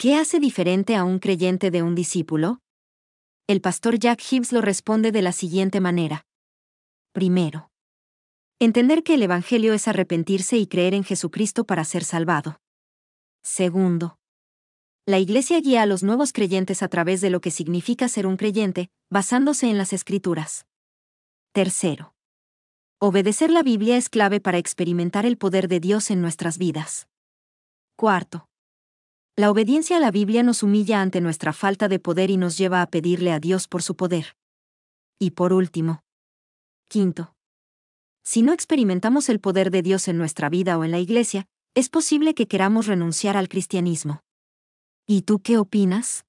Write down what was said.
¿Qué hace diferente a un creyente de un discípulo? El pastor Jack Hibbs lo responde de la siguiente manera. Primero, entender que el Evangelio es arrepentirse y creer en Jesucristo para ser salvado. Segundo, la Iglesia guía a los nuevos creyentes a través de lo que significa ser un creyente, basándose en las Escrituras. Tercero, obedecer la Biblia es clave para experimentar el poder de Dios en nuestras vidas. Cuarto, la obediencia a la Biblia nos humilla ante nuestra falta de poder y nos lleva a pedirle a Dios por su poder. Y por último. Quinto. Si no experimentamos el poder de Dios en nuestra vida o en la iglesia, es posible que queramos renunciar al cristianismo. ¿Y tú qué opinas?